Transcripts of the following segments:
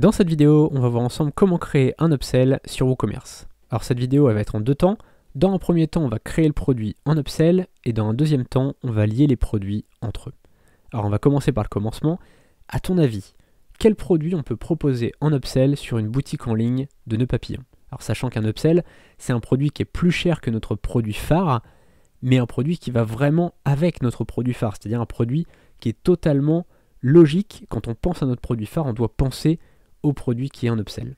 Dans cette vidéo, on va voir ensemble comment créer un upsell sur WooCommerce. Alors cette vidéo elle va être en deux temps. Dans un premier temps, on va créer le produit en upsell et dans un deuxième temps, on va lier les produits entre eux. Alors on va commencer par le commencement. À ton avis, quel produit on peut proposer en upsell sur une boutique en ligne de nœuds papillons Alors sachant qu'un upsell, c'est un produit qui est plus cher que notre produit phare, mais un produit qui va vraiment avec notre produit phare, c'est-à-dire un produit qui est totalement logique. Quand on pense à notre produit phare, on doit penser produit qui est en upsell.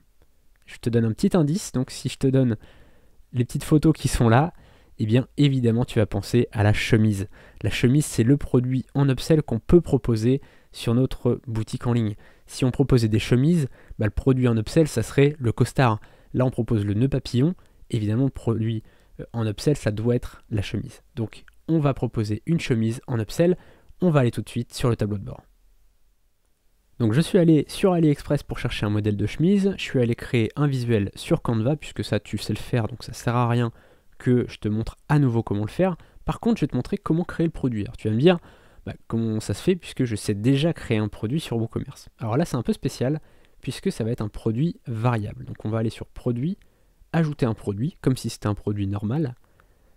Je te donne un petit indice, donc si je te donne les petites photos qui sont là, eh bien évidemment tu vas penser à la chemise. La chemise c'est le produit en upsell qu'on peut proposer sur notre boutique en ligne. Si on proposait des chemises, bah, le produit en upsell ça serait le costard. Là on propose le nœud papillon, évidemment le produit euh, en upsell ça doit être la chemise. Donc on va proposer une chemise en upsell, on va aller tout de suite sur le tableau de bord. Donc je suis allé sur AliExpress pour chercher un modèle de chemise, je suis allé créer un visuel sur Canva, puisque ça tu sais le faire, donc ça sert à rien que je te montre à nouveau comment le faire. Par contre, je vais te montrer comment créer le produit. Alors tu vas me dire bah, comment ça se fait, puisque je sais déjà créer un produit sur WooCommerce. Alors là c'est un peu spécial, puisque ça va être un produit variable. Donc on va aller sur produit, ajouter un produit, comme si c'était un produit normal,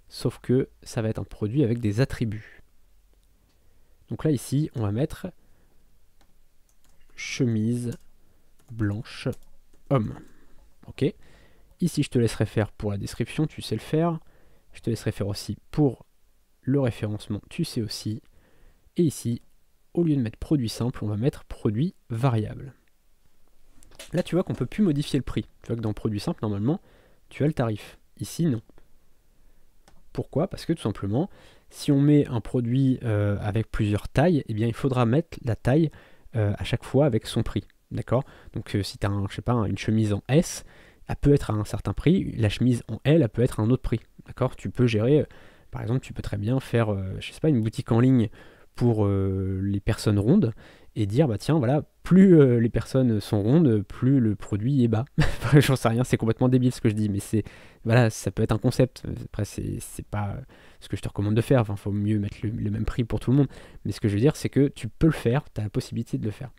sauf que ça va être un produit avec des attributs. Donc là ici, on va mettre chemise blanche homme. Ok Ici, je te laisserai faire pour la description, tu sais le faire. Je te laisserai faire aussi pour le référencement, tu sais aussi. Et ici, au lieu de mettre produit simple, on va mettre produit variable. Là, tu vois qu'on peut plus modifier le prix. Tu vois que dans produit simple, normalement, tu as le tarif. Ici, non. Pourquoi Parce que tout simplement, si on met un produit euh, avec plusieurs tailles, eh bien, il faudra mettre la taille euh, à chaque fois avec son prix. D'accord Donc euh, si tu as je sais pas, une chemise en S, elle peut être à un certain prix, la chemise en L, elle peut être à un autre prix. D'accord Tu peux gérer, euh, par exemple, tu peux très bien faire, je sais pas, une boutique en ligne pour euh, les personnes rondes et dire bah tiens voilà plus euh, les personnes sont rondes plus le produit est bas j'en sais rien c'est complètement débile ce que je dis mais c'est voilà ça peut être un concept après c'est pas ce que je te recommande de faire enfin faut mieux mettre le, le, même prix pour tout le monde mais ce que je veux dire c'est que tu peux le faire tu as la possibilité de le faire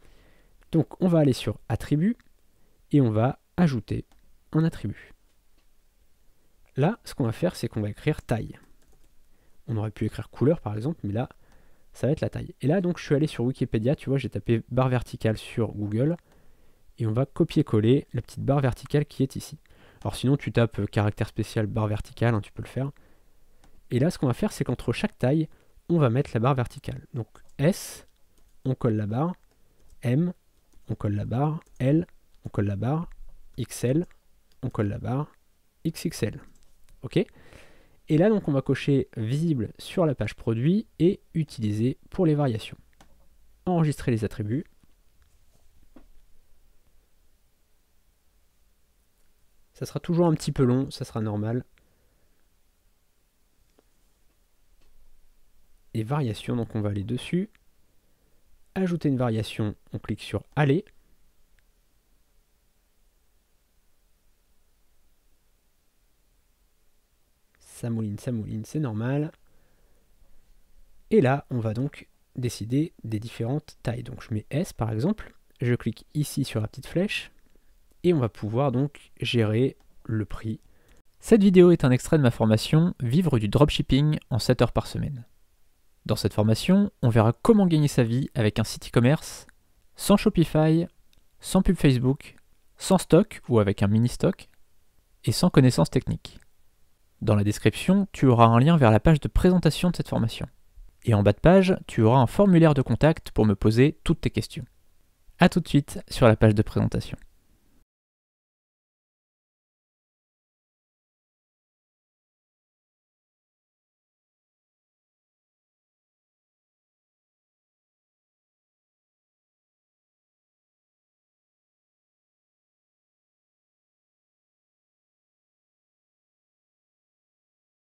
donc on va aller sur attribut et on va ajouter un attribut là ce qu'on va faire c'est qu'on va écrire taille on aurait pu écrire couleur par exemple mais là ça va être la taille. Et là, donc, je suis allé sur Wikipédia, tu vois, j'ai tapé barre verticale sur Google, et on va copier-coller la petite barre verticale qui est ici. Alors sinon, tu tapes euh, caractère spécial barre verticale, hein, tu peux le faire. Et là, ce qu'on va faire, c'est qu'entre chaque taille, on va mettre la barre verticale. Donc S, on colle la barre, M, on colle la barre, L, on colle la barre, XL, on colle la barre, XXL. OK et là, donc, on va cocher visible sur la page produit et utiliser pour les variations. Enregistrer les attributs. Ça sera toujours un petit peu long, ça sera normal. Et Variations », donc on va aller dessus. Ajouter une variation, on clique sur aller. Ça mouline, ça mouline, c'est normal. Et là, on va donc décider des différentes tailles. Donc je mets S par exemple, je clique ici sur la petite flèche, et on va pouvoir donc gérer le prix. Cette vidéo est un extrait de ma formation « Vivre du dropshipping en 7 heures par semaine ». Dans cette formation, on verra comment gagner sa vie avec un site e-commerce, sans Shopify, sans pub Facebook, sans stock ou avec un mini-stock, et sans connaissances techniques. Dans la description, tu auras un lien vers la page de présentation de cette formation. Et en bas de page, tu auras un formulaire de contact pour me poser toutes tes questions. A tout de suite sur la page de présentation.